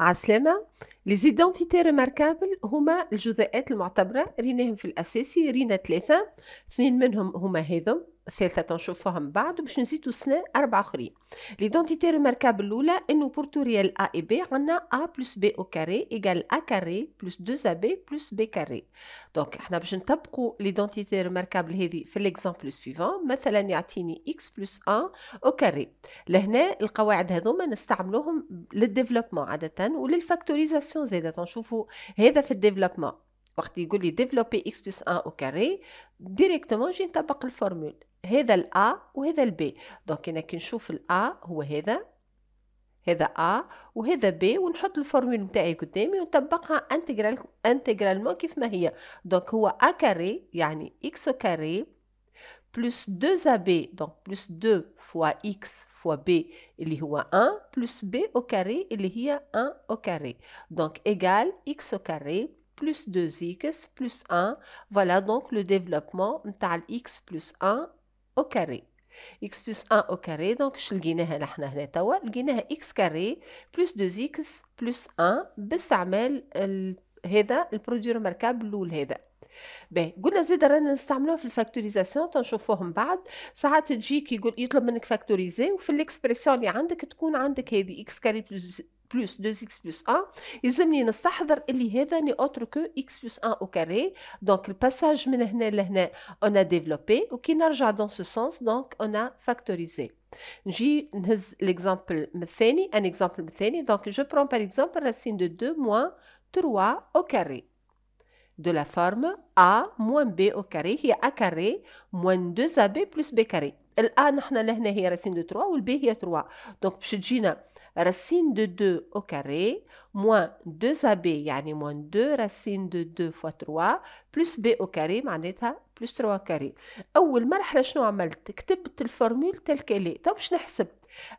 عسلامة لي زيدونتيتي ريماركابل هما الجزيئات المعتبرة ريناهم في الأساسي رينا ثلاثة اثنين منهم هما هذم الثالثة تنشوفوهم من بعد باش نزيدو سنة أربعة أخرين ليدونتيتي ريماركاب الأولى أنو بورتوريال أ إي بي عندنا أ بلس بي أو كاري إيكال أ كاري بلس دو أ بي بلس بي كاري دونك احنا باش نطبقو ليدونتيتي ريماركاب هاذي في ليكزامبل سويفون مثلا يعطيني إكس بلس أن أو كاري لهنا القواعد هذوما نستعملوهم للديفلوبمون عادة وللفاكتوريزاسيون زادة تنشوفو هذا في الديفلوبمون وقت يقول لي ديفلوبي اكس بلس 1 او كاري ديريكتومون جي نطبق الفورمول هذا الأ وهذا البي دونك أنا كي نشوف الأ هو هذا هذا أ وهذا بي ونحط الفورمول نتاعي قدامي ونطبقها انتجرال انتجرالمون كيف ما هي دونك هو أ كاري يعني إكس كاري بلس 2 AB دونك بلس 2 فوا إكس فوا بي اللي هو 1 بلس بي أو كاري اللي هي 1 أو كاري دونك إيغال إكس أو كاري plus 2x plus 1. Voilà donc le développement. x plus 1 فوالا او كاري اكس بلس 1 او كاري دونك اش لقيناها نحن هنا توا لقيناها اكس كاري بلس 2 اكس بلس 1 باستعمال هذا البرودوي ريماركابل الاول هذا باهي قلنا زيد رانا نستعملوها في الفاكتوريزاسيون تنشوفوهم بعد ساعات تجيك يقول يطلب منك فاكتوريزي وفي الاكسبريسيون اللي عندك تكون عندك هذه اكس كاري بلس بلس 2 اكس بلس 1 يلزمني نستحضر اللي هذا ني اوتر كو اكس بلس 1 او كاري دونك الباساج من هنا لهنا اون ديفلوبي وكي نرجع دون سو سونس دونك اون فاكتوريزي نجي نهز ليكزامبل الثاني ان اكزامبل الثاني دونك جو برون بار اكزامبل راسين دو 2 موان 3 او كاري de la forme a moins b au carré هي a carré moins 2ab plus b carré الان نحن لهنا هي راسين دو 3 والبي هي 3 دونك باش تجينا راسين دو 2 او كاري موان 2 ab يعني موان 2 راسين دو 2 فوا 3 بلس بي او كاري معناتها بلس 3 كاري اول مرحله شنو عملت كتبت الفورمول تلك اللي تو طيب باش نحسب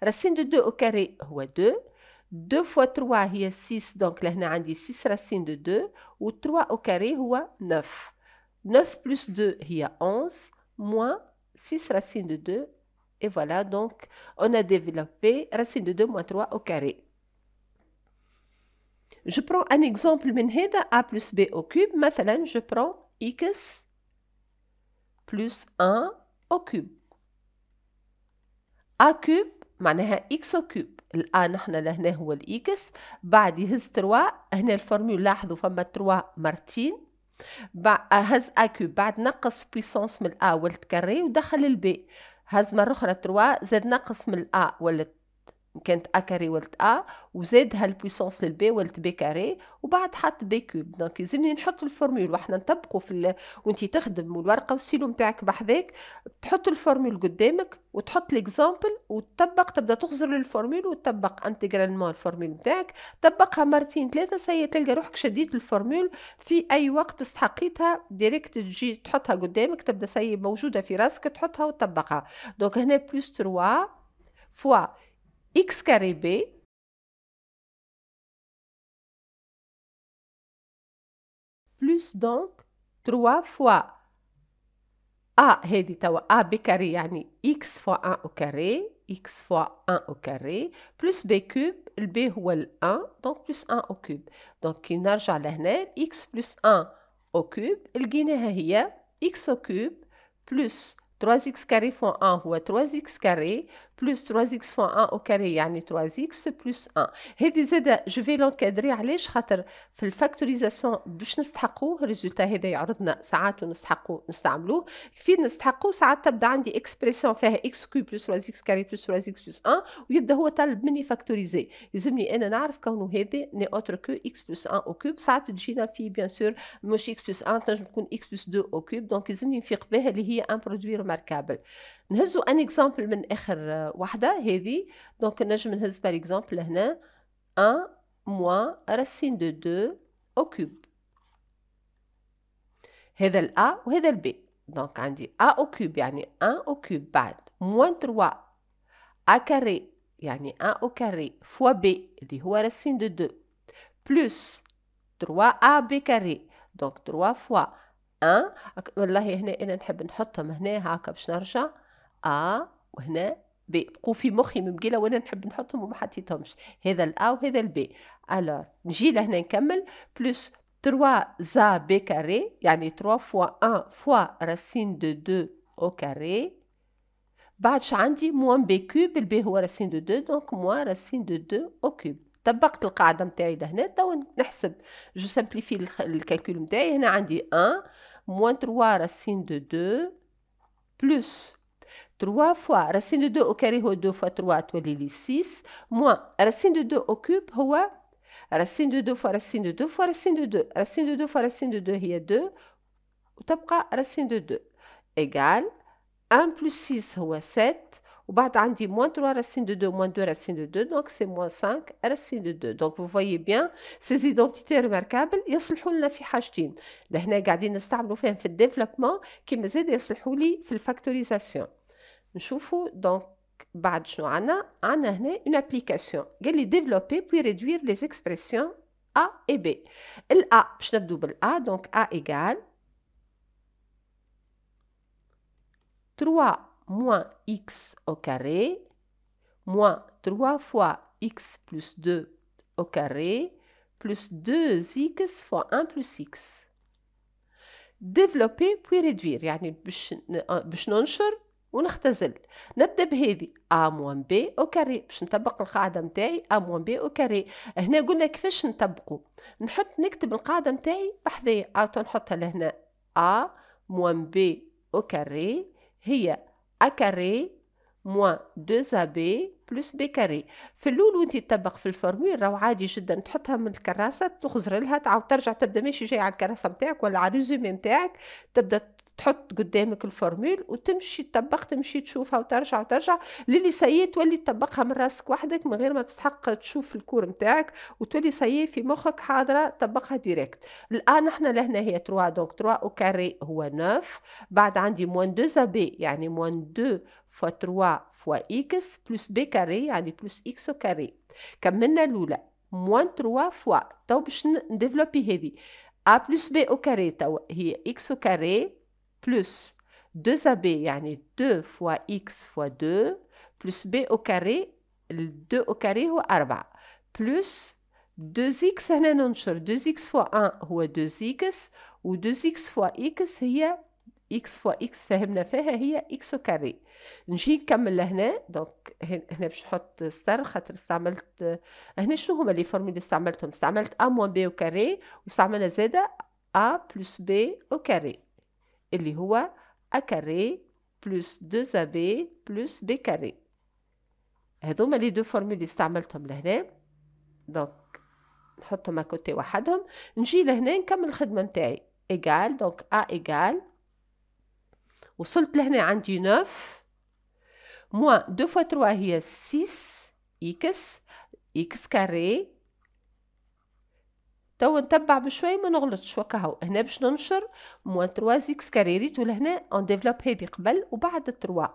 راسين دو 2 او كاري هو 2 2 fois 3 a 6 دونك لهنا عندي 6 racines de 2 Ou 3 au carré هو 9 9 plus 2 هي 11 moins 6 racine de 2 et voilà donc on a développé racine de 2 moins 3 au carré je prends un exemple من هذا a plus b au cube maintenant je prends x plus 1 au cube a cube معناها x au cube الان احنا لهنا هو الاكس بعد يهز تروا هنا الفورميول لاحظوا فما تروا مرتين هز ا كوب بعد نقص بيسونس من الا ولت كاري ودخل البي هز مرة أخرى تروا زاد نقص من الأ ولت كانت ا كاري ولت ا وزاد هالبويسونس للبي ولت بي كاري وبعد حط بي كوب دونك يلزمني نحط الفورمول واحنا نطبقوا في ال... وانت تخدم والورقه والسيلو نتاعك بحذاك تحط الفورمول قدامك وتحط ليكزامبل وتطبق تبدا تخزر للفورمول وتطبق انتجرالمون الفورمول نتاعك طبقها مرتين ثلاثه سي تلقى روحك شديت الفورمول في اي وقت استحقيتها ديريكت تجي تحطها قدامك تبدا سي موجوده في راسك تحطها وتطبقها دونك هنا بلس 3 فوا x carré b plus donc 3 fois a a b carré x fois 1 au carré x fois 1 au carré plus b cube b هو ال 1 donc plus 1 au cube donc كي نرجع لهنا x plus 1 au cube لقيناها هي x au cube plus 3x carré fois 1 ou 3x carré بلس 3x فوا 1 او كاري يعني 3x بلس 1 هذه زاده جو في لونكادري علاش خاطر في الفاكتوريزاسيون باش نستحقوه الريزولتا هذا يعرضنا ساعات ونستحقوه نستعملوه كيف نستحقوه ساعات تبدا عندي اكسبريسيون فيها اكس كيو بلس 3x كاري بلس 3x بلس 1 ويبدا هو طالب مني فاكتوريزي يلزمني انا نعرف كونه هذا ني اوتر كو اكس بلس 1 او كوب ساعات تجينا في بيان سور مش اكس بلس 1 تنجم تكون اكس بلس 2 او كوب دونك يلزمني نفيق بها اللي هي ان برودوي ريماركابل نهزو ان اكزامبل من اخر وحده هذه دونك نجم نهز بار اكزومبل هنا 1 موان راسين دو 2 او كوب هذا الا وهذا البي دونك عندي ا او كوب يعني 1 او كوب بعد موان 3 ا كاري يعني 1 او كاري فوا بي اللي هو راسين دو 2 بلس 3 ا بي كاري دونك 3 فوا 1 والله هنا انا نحب نحطهم هنا هكا باش نرجع ا وهنا بيبقوا في مخي مبقيله وانا نحب نحطهم وما حطيتهمش هذا الا وهذا البي الور نجي لهنا نكمل بلس 3 زا بي كاري يعني 3 فوا 1 فوا راسين دو 2 او كاري بعدش عندي موان بي كوب البي هو راسين دو 2 دونك موان راسين دو 2 او كوب طبقت القاعدة متاعي لهنا توا نحسب جو سامبليفي الكالكول متاعي هنا عندي 1 موان 3 راسين دو 2 بلس 3 fois racine de 2 au carré 2 fois 3 تولي لي 6 moins racine de 2 au cube هو de 2 fois racine de 2 fois racine de 2 Racine de 2 fois racine de 2 a 2 وتبقى racine de 2 égal 1 plus 6 ou 7 وبعد dit moins 3 racine de 2 moins 2 racine de 2 donc c'est moins 5 racine de 2 donc vous voyez bien ces identités remarquables يصلحوا لنا في حاجتين لهنا قاعدين نستعملوا في الديفلوبمون nous زاد يصلحوا لي في الفاكتوريزاسيون نشوفوا دونك بعد شنو عنا عنا هنا اون ابليكاسيون قال لي ديفلوبي بوي ريدوير لي اكسبرسيون ا اي بي الا باش 3 moins x au carré moins 3 fois x plus 2 au carré plus 2x fois 1 plus x. Développer puis réduire. يعني باش ونختزل نبدا بهذه ا موان بي او كاري باش نطبق القاعده نتاعي ا موان بي او كاري هنا قلنا كيفاش نطبقوا نحط نكتب القاعده نتاعي بحذايا اوتو نحطها لهنا ا موان بي او كاري هي ا كاري موان 2 بي بلس بي كاري في الاول وانت تطبق في الفورمول راهو عادي جدا تحطها من الكراسه تخزر لها تعاود ترجع تبدا ماشي جاي على الكراسه نتاعك ولا على الريزومي نتاعك تبدا تحط قدامك الفورمول وتمشي تطبق تمشي تشوفها وترجع وترجع للي سي تولي تطبقها من راسك وحدك من غير ما تستحق تشوف الكور نتاعك وتولي سي في مخك حاضره تطبقها ديريكت الان احنا لهنا هي 3 دونك 3 او كاري هو 9 بعد عندي موان 2 زابي يعني موان 2 فوا 3 فوا اكس بلس بي كاري يعني بلس اكس او كاري كملنا الاولى موان 3 فوا تو باش نديفلوبي هذه ا بلس بي او كاري توا هي اكس او كاري plus 2AB يعني 2 fois x fois 2 plus b au carré 2 au carré هو 4 plus 2x هنا ننشر 2x fois 1 هو 2x و 2x fois x هي x fois x فهمنا فيها هي x carré. نجي نكمل لهنا دونك هنا باش نحط ستار خاطر استعملت هنا شنو هما لي فورمي اللي استعملتهم استعملت a موان بي او كاري واستعملنا زاده a بلس بي او كاري اللي هو أ كاري بلس 2 أبي بلس بي كاري هذوما لي دو فورمول اللي استعملتهم لهنا دونك نحطهم أكوتي وحدهم نجي لهنا نكمل الخدمة متاعي إيجال دونك أ إيجال وصلت لهنا عندي 9 موان 2 فوا 3 هي 6 إكس إكس كاري تو نتبع بشوي ما نغلطش وكاهو هنا باش ننشر موان تروا زيكس كاريريت ولهنا اون ديفلوب هذه قبل وبعد تروا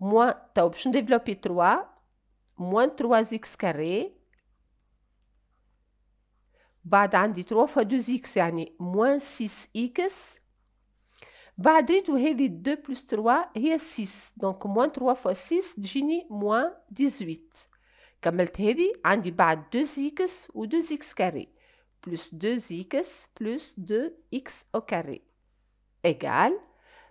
موان تو باش نديفلوبي تروا موان تروا زيكس كاري بعد عندي تروا فوا دو زيكس يعني موان سيس اكس بعد ريتو هذه دو بلس تروا هي سيس دونك موان تروا فوا سيس تجيني موان ديزويت كملت هذه عندي بعد دو زيكس و دو زيكس كاري plus 2x plus 2x au carré égale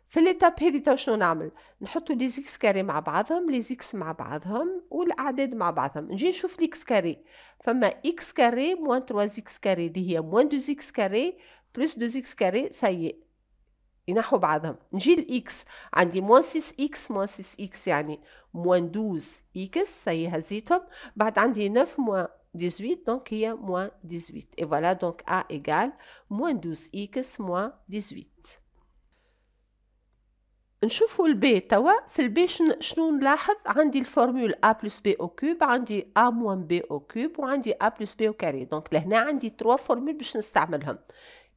في ليتاب هذي تو شنو نعمل نحطو لي زيكس كاري مع بعضهم لي زيكس مع بعضهم والاعداد مع بعضهم نجي نشوف ليكس كاري فما اكس كاري موان 3 زيكس كاري اللي هي موان 2 زيكس كاري بلس 2 زيكس كاري سي ينحوا بعضهم نجي الاكس عندي موان 6 اكس موان 6 اكس يعني موان 12 اكس سي هزيتهم بعد عندي 9 موان 18, donc il y a moins 18. Et voilà, donc A égale moins 12x moins 18. نشوفوا البي توا في البي شنو نلاحظ عندي الفورمول a plus B au cube عندي a موان B au cube وعندي a plus B au carré دونك لهنا عندي 3 فورمول باش نستعملهم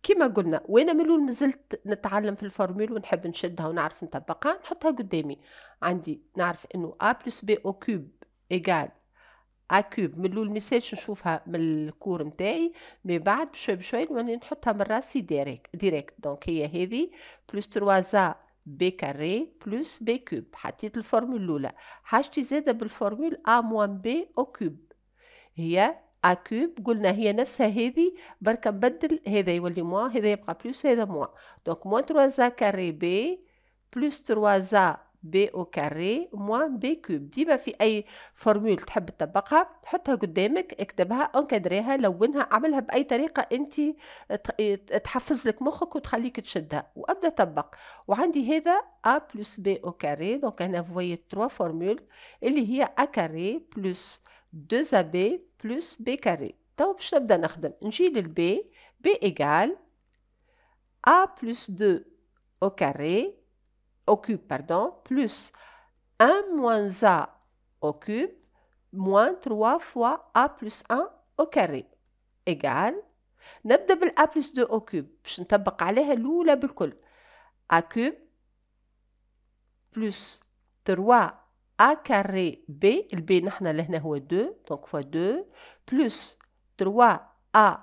كيما قلنا وين من الاول مازلت نتعلم في الفورمول ونحب نشدها ونعرف نطبقها نحطها قدامي عندي نعرف انه a plus B au cube ايجال اكوب من الاول ميساج نشوفها من الكور نتاعي مي بعد بشوي بشوي نولي نحطها من راسي ديريكت ديريكت دونك هي هذه بلوس ا بي كاري بلس بي كوب حطيت الفورمول الاولى حاجتي زاده بالفورمول ا موان بي او كوب هي ا كوب قلنا هي نفسها هذه برك نبدل هذا يولي موان هذا يبقى بلس هذا موان دونك موان ا كاري بي بلوس ا ب او كاري موان بي كوب ديما في اي فورمول تحب تطبقها حطها قدامك اكتبها انكدريها لونها اعملها باي طريقه انت تحفز لك مخك وتخليك تشدها وابدا طبق وعندي هذا ا بلس بي او كاري دونك هنا فوي تروا فورمول اللي هي ا كاري بلس 2 اب بلس بي كاري تو باش نبدا نخدم نجي للبي بي ايغال ا بلس 2 او كاري cube, pardon, plus 1 moins a au cube moins 3 fois a plus 1 au carré égale نبدا a plus 2 au cube باش نطبق عليها الاولى بالكل a cube plus 3 a carré b Le b nous, لهنا هو 2 donc fois 2 plus 3a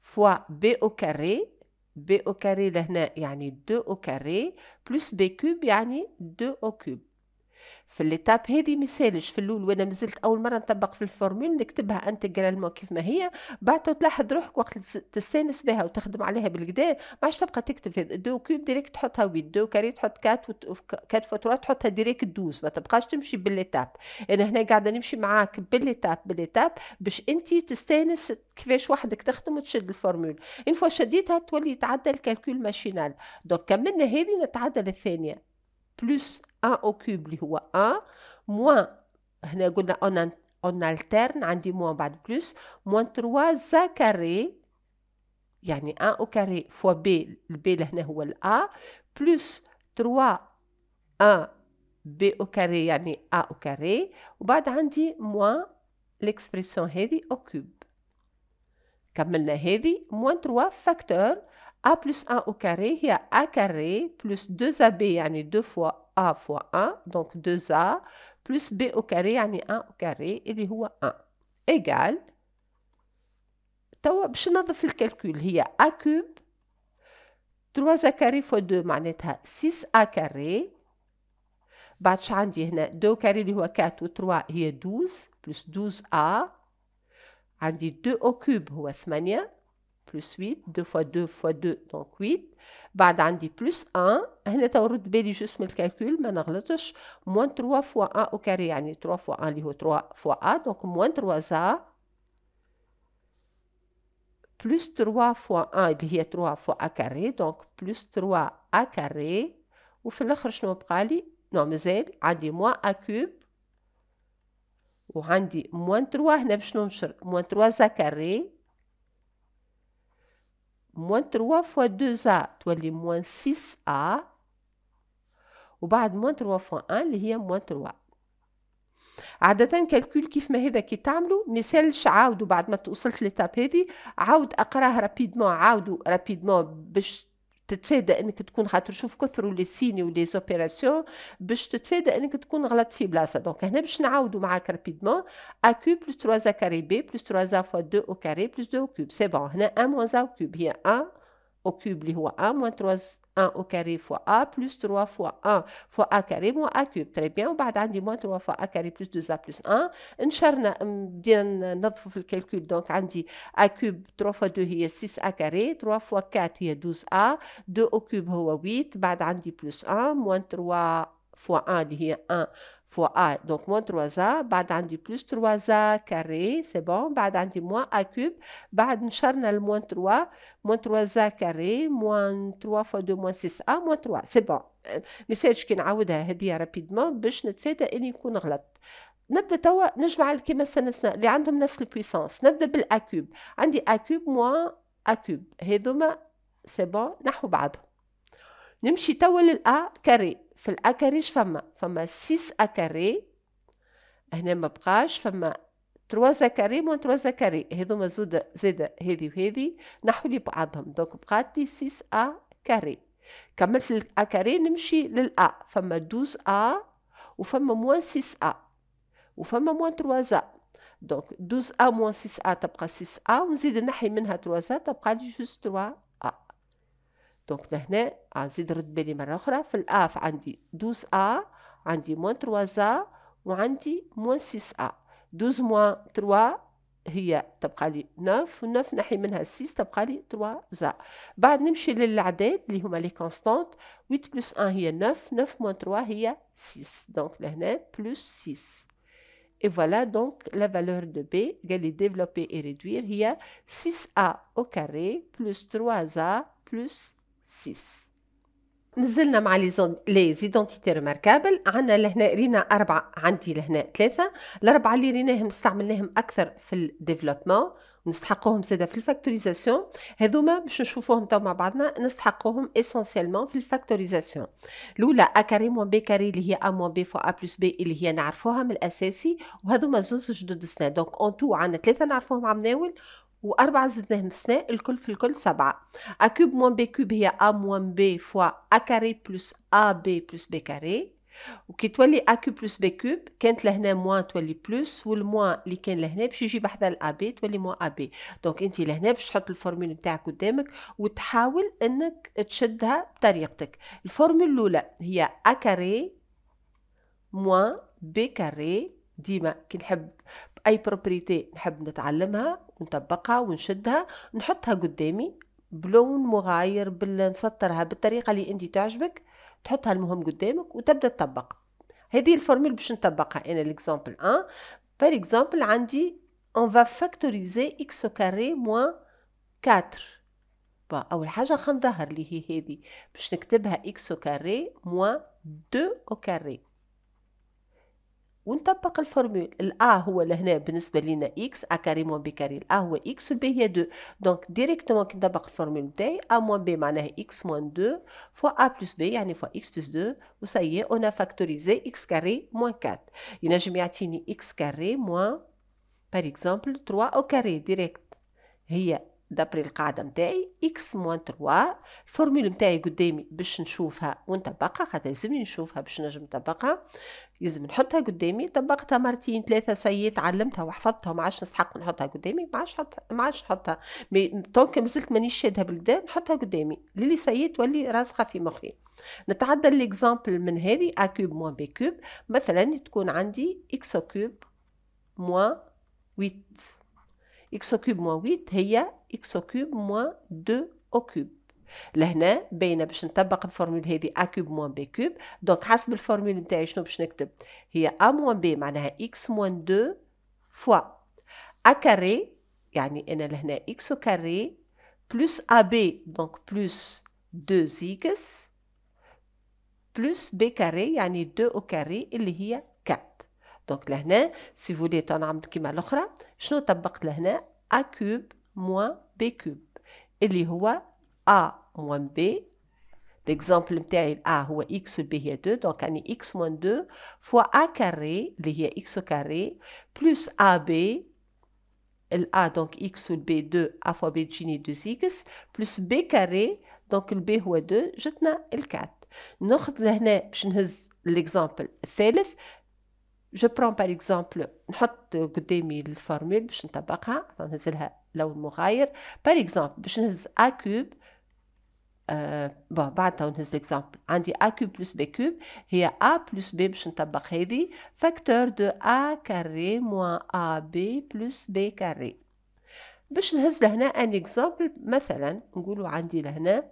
fois b au carré B au carré لهنا يعني 2 au carré plus b cube يعني 2 au cube في الليتاب هذه مثالش في الاول وانا مازلت اول مره نطبق في الفورمول نكتبها انتجرالمون كيف ما هي بعد تلاحظ روحك وقت تستانس بها وتخدم عليها بالكدا ما عادش تبقى تكتب في دو كيوب ديريكت تحطها وي دو كاري تحط 4 كات فاتوره تحطها ديريكت دوز ما تبقاش تمشي بالليتاب انا هنا قاعده نمشي معاك بالليتاب بالليتاب باش انت تستانس كيفاش وحدك تخدم وتشد الفورمول ان فوا شديتها تولي تعدل الكالكول ماشينال دونك كملنا هذه نتعدل الثانيه plus 1 au cube li هو 1 moins on alterne, on, on alterne moins de plus moins 3 il y a 1 au carré fois b le b, لهنا هو a, plus 3 1 b au carré y a au carré وبعد عندي moins l'expression هذه au cube كملنا هذه moins 3 facteurs, a plus 1 au carré, il y a a carré plus 2ab, a 2 fois a fois 1, donc 2a, plus b au carré, يعني 1 au carré, il y a 1, égal, je توا le calcul. Il y a A cube, 3a carré fois 2 معناتها 6a carré. بعدش عندي هنا 2 كاري اللي هو 4 ou 3 هي 12 plus 12a عندي 2 او كوب هو 8 plus 8, 2 fois 2 fois 2 donc 8 بعد عندي plus 1 هنا تو رد بالي جوست من الكالكول ما نغلطش moins 3 fois 1 au carré, يعني 3 fois 1 اللي هو 3 fois 1 donc moins 3 a plus 3 fois 1 اللي هي 3 fois a carré, donc plus 3 a carré. وفي الاخر شنو لي؟ نو مازال عندي a cube, on وعندي moins 3 هنا باش ننشر 3 a carré, موان 3 فوا 2A تولي موان 6A وبعد موان 3 فوا 1 اللي هي موان 3 عادة كالكول كيف ما هذا كي تعملوا مثالش عاودوا بعد ما توصلت لتاب هذه عاود اقراها رابيدمون عاودوا رابيدمون باش تتفادى انك تكون خاطر شوف كثروا لي سيني ولي زوبيراسيون باش تتفادى انك تكون غلط في بلاصه دونك هنا باش نعاودوا معاك رابيدمون ا كيو بلس 3 كاري بي بلس 3 فوا 2 او كاري بلس 2 او كيوب سي بون هنا 1 موان ا كيوب هي 1 au cube, a 1 moins 3, 1 au carré fois a plus 3 fois 1 fois a carré moins a cube. Très bien, on a moins 3 fois a carré plus 2a plus 1. Hum, bien بدينا euh, نظفوا le donc. On عندي a cube 3 fois 2 est 6a carré 3 fois 4 a 12a 2 au cube هو 8 on عندي plus 1 moins 3 fois 1 اللي هي 1 fois a donc moins 3a بعد عندي plus 3a carré c'est bon بعد عندي moins a cube بعد نشرنا الموان moins 3 moins 3a carré moins 3 fois 2 moins 6a moins 3 c'est bon كي نعاودها هدية رابيدمون باش نتفادى اني يكون غلط نبدا توا نجمع كيما سنسنا اللي عندهم نفس البويسونس نبدا كوب. عندي كوب موان كوب. هذوما سي بون نحو بعضهم نمشي توا للأ كاري في الاكاريش فما فما 6 اكاري هنا ما بقاش فما 3 كاري و 3 كاري هذوما زود زيد هذه وهذه نحو لي بعضهم دونك بقات لي 6 ا كاري كملت الاكاري نمشي للأ فما 12 ا وفما موان 6 ا وفما موان 3 ا دونك 12 ا موان 6 ا تبقى 6 ا ونزيد نحي منها 3 ا تبقى لي جوست 3 Donc, nous avons بالي مرة في 12A عندي موان 3A وعندي 6A 12 moins 3 هي تبقى لي 9 9 نحي منها 6 تبقى لي 3A بعد نمشي للعداد اللي هما لي كونستانت 8 plus 1 هي 9 9 moins 3 هي 6 دونك لهنا plus 6 Et voilà donc la valeur de B, qu'elle est développée et réduire, il 6A au carré plus 3A plus 6. 6 نزلنا مع لي زون لي زيدونتيتي ريماركابل عندنا لهنا رينا أربعة عندي لهنا ثلاثة الأربعة اللي ريناهم استعملناهم أكثر في الديفلوبمون نستحقوهم زاده في الفاكتوريزاسيون هذوما باش نشوفوهم تو مع بعضنا نستحقوهم اسونسيلمون في الفاكتوريزاسيون الاولى ا كاري موان بي كاري اللي هي ا موان بي فوا ا بلس بي اللي هي نعرفوها من الاساسي وهذوما زوز جدد سنان دونك اون تو عندنا ثلاثه نعرفوهم عم ناول وأربعة زدناهم سنة الكل في الكل سبعة أ كوب موان بي كوب هي أ موان بي فوا أ كاري بلس أ بي بلس بي كاري وكي تولي أ كوب بلس بي كوب كانت لهنا موان تولي بلس والموان اللي كان لهنا باش يجي بحذا الأ بي تولي موان أ بي دونك أنت لهنا باش تحط الفورمول نتاعك قدامك وتحاول أنك تشدها بطريقتك الفورمول الأولى هي أ كاري موان بي كاري ديما كي نحب اي بروبريتي نحب نتعلمها ونطبقها ونشدها نحطها قدامي بلون مغاير بال بالطريقه اللي انت تعجبك تحطها المهم قدامك وتبدا تطبق هذه الفورمول باش نطبقها انا ليكزامبل 1 بار اكزامبل عندي on فا فاكتوريزي x كاري carré moins 4 اول حاجه خنظهر لي هي هذه باش نكتبها x كاري carré moins 2 au carré ونطبق الفورمول الا هو لهنا بالنسبه لنا اكس ا كاري موان بي كاري الا هو اكس والبي هي 2 دونك ديريكتومون كي نطبق الفورمول نتاعي ا موان بي معناها اكس موان 2 فوا ا بلس بي يعني فوا اكس بلس 2 وسي اون فاكتوريزي اكس كاري موان 4 ينجم يعطيني اكس كاري موان باغ اكزومبل 3 او كاري ديريكت هي دابري القاعدة متاعي x موان 3 الفورمول متاعي قدامي باش نشوفها ونطبقها خاطر لازمني نشوفها باش نجم نطبقها لازم نحطها قدامي طبقتها مرتين ثلاثة سيد علمتها وحفظتها وما عادش نستحق نحطها قدامي ما عادش ما عادش نحطها دونك مازلت مانيش شادها بالكدا نحطها قدامي للي سيد تولي راسخة في مخي نتعدى ليكزامبل من هذه ا كوب موان بي كوب مثلا تكون عندي اكس كوب موان 8 اكس كوب موان 8 هي اكس كوب موان 2 او كوب لهنا باينه باش نطبق الفورمول هذه ا كوب موان بي كوب دونك حسب الفورمول نتاعي شنو باش نكتب هي ا موان بي معناها اكس موان 2 فوا ا كاري يعني انا لهنا اكس كاري بلس ا بي دونك بلس 2 اكس بلس بي كاري يعني 2 او كاري اللي هي 4 دونك لهنا سي فولي تنعمل كيما الاخرى شنو طبقت لهنا ا كوب موان بي كوب اللي هو a moins b. L'exemple a ou x b a 2, donc on x moins 2 fois a carré, les est x au carré, plus ab, l'a a donc x ou b 2, a fois b 2x, plus b carré, donc le b ou 2, je tenais l 4. Nous l'exemple 3. Je prends par exemple, je mets la formule, je vais la formule, par exemple, a cube, آه، بون بعتها ونهز ليكزامبل عندي ا كوب بلس بي كوب هي ا بلس بي باش نطبق هذه فاكتور دو ا كاري موان ا بي بلس بي كاري باش نهز لهنا ان اكزامبل مثلا نقولوا عندي لهنا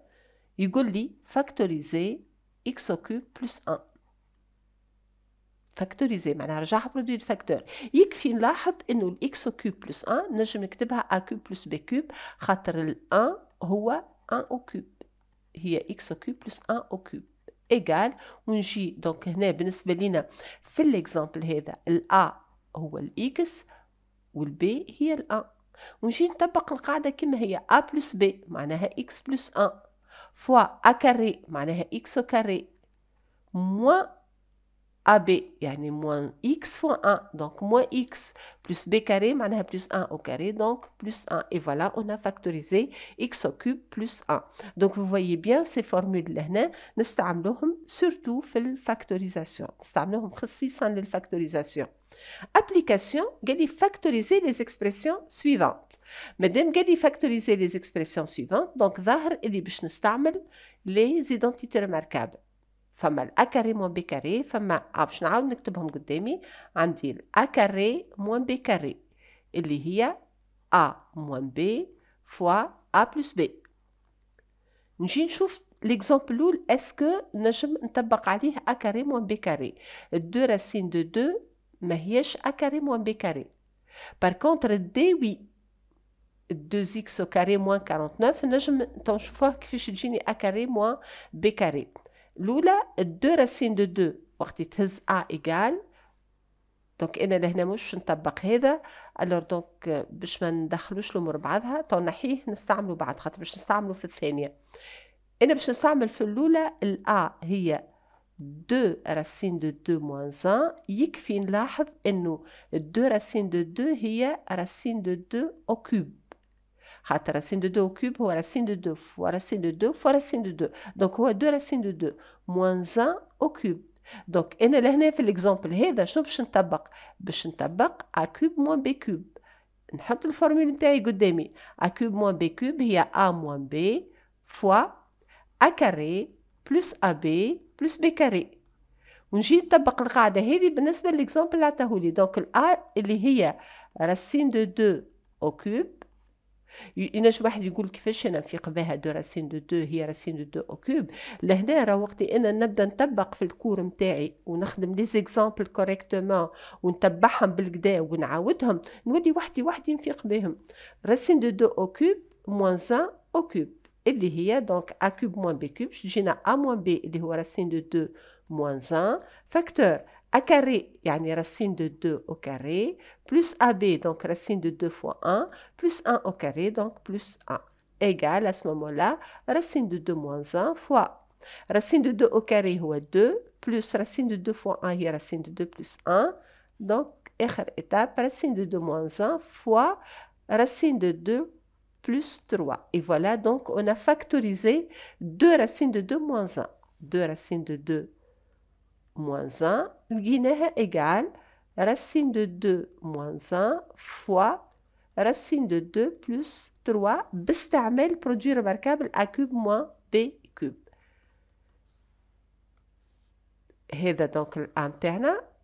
يقول لي فاكتوريزي اكس او كوب بلس 1 فاكتوريزي معناها رجع برودوي الفاكتور يكفي نلاحظ انه الاكس او كوب بلس 1 نجم نكتبها ا كوب بلس بي كوب خاطر ال 1 هو 1 او كوب هي اكس كيوب بلس 1 او كيوب ايجال ونجي دونك هنا بالنسبه لينا في الاكزامبل هذا الا هو الاكس والبي هي الان ونجي نطبق القاعده كما هي ا بلس بي معناها اكس بلس 1 فوا ا كاري معناها اكس كاري موان AB يعني moins x fois 1 donc moins x plus b carré معناها plus 1 au carré donc plus 1 et voilà on a factorisé x au cube plus 1 donc vous voyez bien ces formules là hein, nous hein. نستعملوهم surtout في factorisation نستعملوهم la factorisation. Application, Gali factoriser les expressions suivantes. Madame Gali factoriser les expressions suivantes, donc, ظهر اللي باش les identités remarquables. فما الأكاري موان بي كاري فما باش نعاود نكتبهم قدامي عندي الأكاري موان بي كاري اللي هي أ موان بي فوا أ بلس بي نجي نشوف ليكزومبل الأول اسكو نجم نطبق عليه أ كاري موان بي كاري الدو راسين دو دو ما هياش أ كاري موان بي كاري بار كونتر دي وي 2x au carré moins 49 نجم تنشوفوه كيفاش تجيني a carré moins b carré الاولى الدو راسين دو دو وقت تهز ا ايكال دونك انا لهنا مش نطبق هذا الور دونك باش ما ندخلوش الامور بعضها تو نحيه نستعملو بعد خاطر باش نستعملو في الثانيه انا باش نستعمل في الاولى الا هي دو راسين دو دو موان ان يكفي نلاحظ انه الدو راسين دو دو هي راسين دو دو او كوب خاطر راسين دو دو كوب هو راسين دو دو فوا راسين دو دو فوا راسين دو دو دونك هو دو راسين دو دو موان زان او كوب دونك انا لهنا في ليكزومبل هذا شنو باش نطبق باش نطبق ا كوب موان بي كوب نحط الفورمول نتاعي قدامي ا كوب موان بي كوب هي ا موان بي فوا ا كاري بلس ا بي بلس بي كاري ونجي نطبق القاعدة هذه بالنسبة لليكزومبل اللي عطاهولي دونك ا اللي هي راسين دو دو أو كوب يناش واحد يقول كيفاش انا نفيق بها دو راسين دو دو هي راسين دو دو او كوب لهنا راه وقت انا نبدا نطبق في الكور نتاعي ونخدم لي زيكزامبل كوريكتومون ونتبعهم بالكدا ونعاودهم نولي وحدي وحدي نفيق بهم راسين دو دو او كوب موان زان او كوب اللي هي دونك ا كوب موان بي كوب جينا ا موان بي اللي هو راسين دو دو موان زان فاكتور A carré, يعني racine de 2 au carré, plus AB, donc racine de 2 fois 1, plus 1 au carré, donc plus 1, égale à ce moment-là, racine de 2 moins 1 fois racine de 2 au carré, à 2, plus racine de 2 fois 1, et racine de 2 plus 1, donc, étape, racine de 2 moins 1 fois racine de 2 plus 3. Et voilà, donc, on a factorisé 2 racines de 2 moins 1. 2 racines de 2 moins 1. Guinée égale racine de 2 moins 1 fois racine de 2 plus 3. le produit remarquable A cube moins B cube. هذا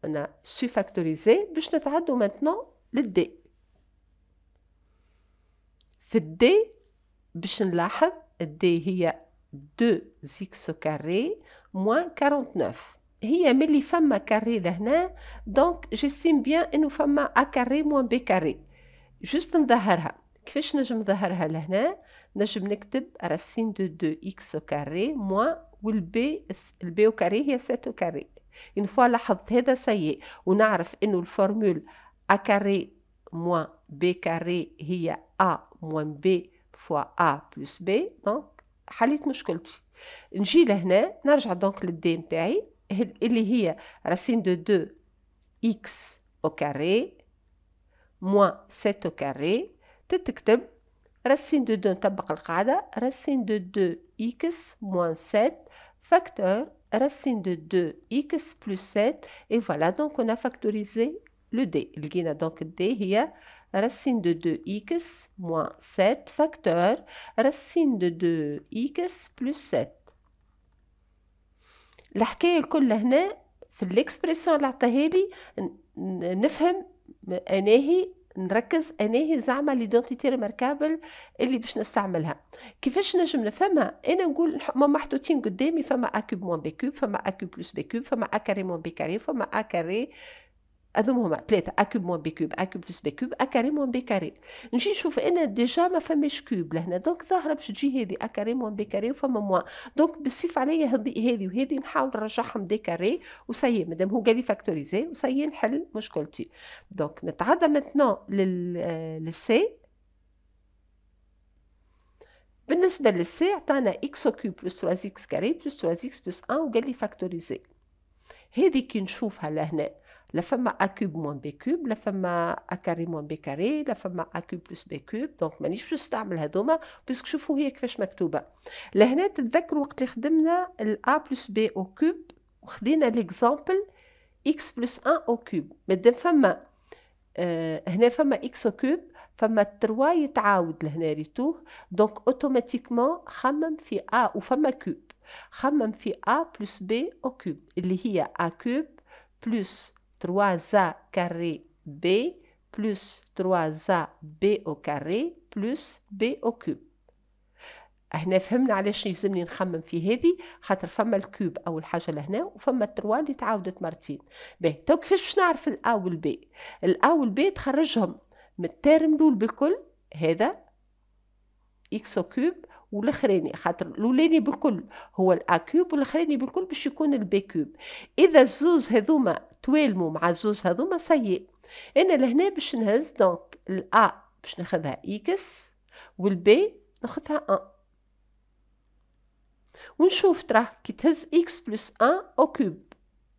on a su factoriser سي فاكتوريزي باش نتعدوا maintenant d, في الدي d il y a 2 x carré moins 49 هي ملي فما كاري لهنا دونك جيسيم بيان انه فما ا كاري موان بي كاري جوست نظهرها كيفاش نجم نظهرها لهنا نجم نكتب راسين دو دو اكس كاري موان والبي البي كاري هي ساتو كاري اون فوا لاحظت هذا سيء ونعرف انه الفورمول ا كاري موان بي كاري هي ا موان بي فوا ا بلس بي دونك حليت مشكلتي نجي لهنا نرجع دونك للدي متاعي Il y a racine de 2x au carré moins 7 au carré racine racine de 2 نطبق racine de 2x moins 7 facteur racine de 2x plus 7 et voilà donc on a factorisé le d a donc d racine de 2x moins 7 facteur racine de 2x plus 7 الحكايه الكل هنا في الاكسبريسيون اللي عطاها لي نفهم اناهي نركز اناهي زعما ليدونتيتي ريماركابل اللي باش نستعملها كيفاش نجم نفهمها انا نقول هما محطوطين قدامي فما ا كوب موان بي كوب فما ا كوب بلس بي كوب فما ا كاري موان بي كاري فما ا كاري هذوما هما ثلاثة أ كوب موان بي كوب أ كوب بلس بي كوب أ كاري موان بي كاري نجي نشوف أنا ديجا ما فماش كوب لهنا دونك ظاهرة باش تجي هذه أ كاري موان بي كاري وفما موان دونك بالصيف عليا هذه وهذه نحاول نرجعهم دي كاري وسيي مادام هو قالي فاكتوريزي وسيي نحل مشكلتي دونك نتعدى لل آه، للسي بالنسبة للسي عطانا إكس أو كوب بلس 3 إكس كاري بلس 3 إكس بلس 1 وقال لي فاكتوريزي هذه كي نشوفها لهنا لا فما ا كوب موان بي كوب لا فما ا كاري موان بي كاري لا فما ا كوب بلس بي كوب دونك مانيش باش نستعمل هذوما باسكو شوفوا هي كيفاش مكتوبه لهنا تتذكروا وقت اللي خدمنا الا بلس بي او كوب وخدينا ليكزامبل اكس بلس 1 او كوب مادام فما هنا فما اكس او كوب فما 3 يتعاود لهنا ريتوه دونك اوتوماتيكمون خمم في ا وفما كوب خمم في ا بلس بي او كوب اللي هي ا كوب بلس 3a b plus 3ab au carré plus بي او cube هنا فهمنا علاش يلزمني نخمم في هذه خاطر فما الكوب اول حاجه لهنا وفما التروا اللي تعاودت مرتين باهي تو كيفاش باش نعرف الا والبي الا والبي تخرجهم من الترم الاول بالكل هذا اكس او كوب والاخراني خاطر الاولاني بالكل هو الاكيوب والاخراني بالكل باش يكون البي كيوب اذا الزوز هذوما توالموا مع الزوز هذوما سيء انا لهنا باش نهز دونك الا باش ناخذها اكس والبي ناخذها ان ونشوف تراه كي تهز اكس بلس ان او كوب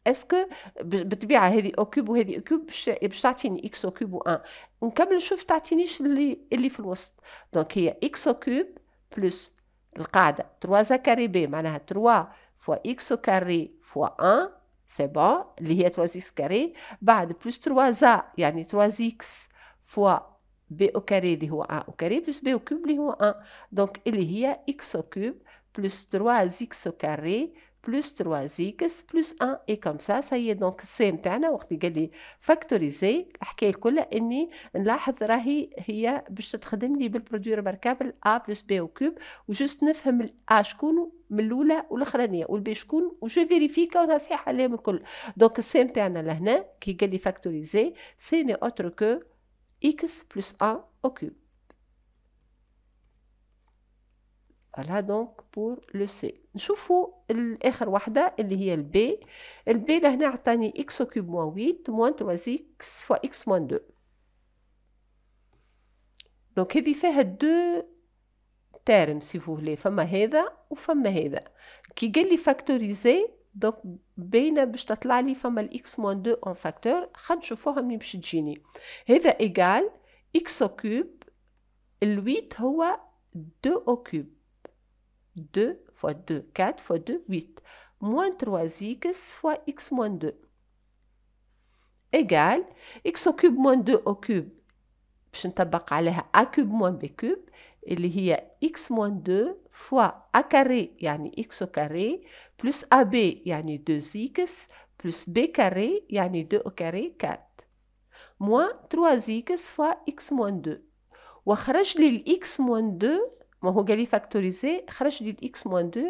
اسكو بالطبيعه هذه او كوب وهذه او كوب باش تعطيني اكس او كوب و ان نكمل نشوف تعطينيش اللي اللي في الوسط دونك هي اكس او كوب بلس القاعدة 3 كاري بي معناها 3 فوا إكس كاري فوا 1 سي بون اللي هي 3 إكس كاري بعد بلس 3 زا يعني 3 إكس فوا بي أو كاري اللي هو 1 أو كاري بلس بي أو كوب اللي هو 1 دونك اللي هي إكس أو كوب بلس 3 إكس أو كاري بلس 3 اكس بلس 1 اي كوم سا سي دونك السي نتاعنا وقت قال لي فاكتوريزي الحكايه كلها اني نلاحظ راهي هي باش تخدم لي بالبرودوي ريماركابل ا بلس بي او كوب وجست نفهم الا شكون من الاولى والاخرانيه والبي شكون وجو فيريفي كونها صحيحه عليهم الكل دونك السي نتاعنا لهنا كي قال لي فاكتوريزي سي ني اوتر كو اكس بلس 1 او كوب فوالا دونك بور لو سي نشوفوا الاخر وحده اللي هي البي البي لهنا عطاني اكس كوب موان 8 موان 3 اكس فوا اكس موان 2 دونك هذه فيها دو تيرم سي فو لي فما هذا وفما هذا كي قال لي فاكتوريزي دونك باينه باش تطلع لي فما الاكس موان 2 اون فاكتور خلينا نشوفوها منين باش تجيني هذا ايغال اكس كوب ال8 هو 2 او كوب 2 fois 2, 4 fois 2, 8, moins 3x fois x moins 2, Égal, x au cube moins 2 au cube, باش نطبق عليها a cube moins b cube, y a x moins 2 fois a carré yani x au carré, plus ab yani 2x, plus b carré yani 2 au carré 4, moins 3x fois x moins 2. واخرج لي x moins 2 ما هو قال لي فاكتوريزي خرج لي الاكس موان دو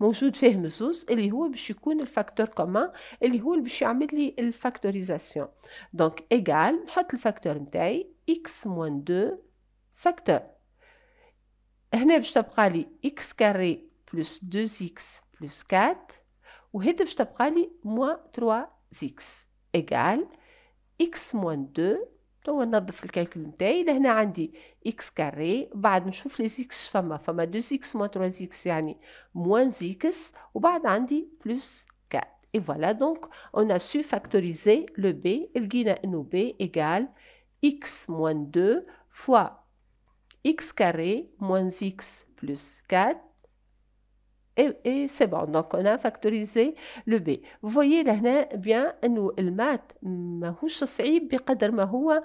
موجود فيه مزوز اللي هو باش يكون الفاكتور كومان اللي هو باش يعمل لي الفاكتوريزاسيون دونك ايغال نحط الفاكتور نتاعي اكس موان دو فاكتور هنا باش تبقى لي اكس كاري بلس 2 اكس بلس 4 وهذا باش تبقى لي موان 3 اكس ايغال اكس موان 2 توا طيب، ننظف الكالكول نتاعي لهنا عندي اكس كاري بعد نشوف لي زيكس فما فما 2 زيكس موان 3 زيكس يعني موان زيكس وبعد عندي بلس 4 Et voilà, donc, on a su factoriser le b. Et le nous b égale x moins 2 fois x carré moins x plus 4 اي سي بون دونك اون فاكتوريزي لو بي فويي لهنا بيان انه المات ماهوش صعيب بقدر ما هو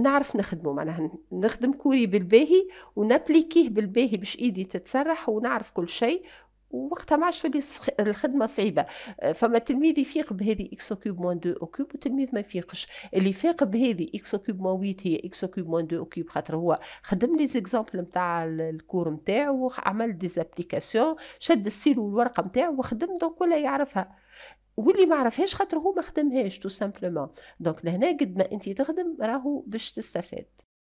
نعرف نخدمه معناها نخدم كوري بالباهي ونابليكيه بالباهي باش ايدي تتسرح ونعرف كل شيء وقتها ما عادش تولي الخدمه صعيبه آه، فما تلميذ يفيق بهذه اكس كوب موان دو او كوب وتلميذ ما يفيقش اللي فاق بهذه اكس كوب موان 8 هي اكس كوب موان دو او كوب خاطر هو خدم لي زيكزامبل نتاع الكور نتاعو وعمل دي زابليكاسيون شد السيلو والورقه نتاعو وخدم دونك ولا يعرفها واللي ما عرفهاش خاطر هو ما خدمهاش تو سامبلومون دونك لهنا قد ما انت تخدم راهو باش تستفاد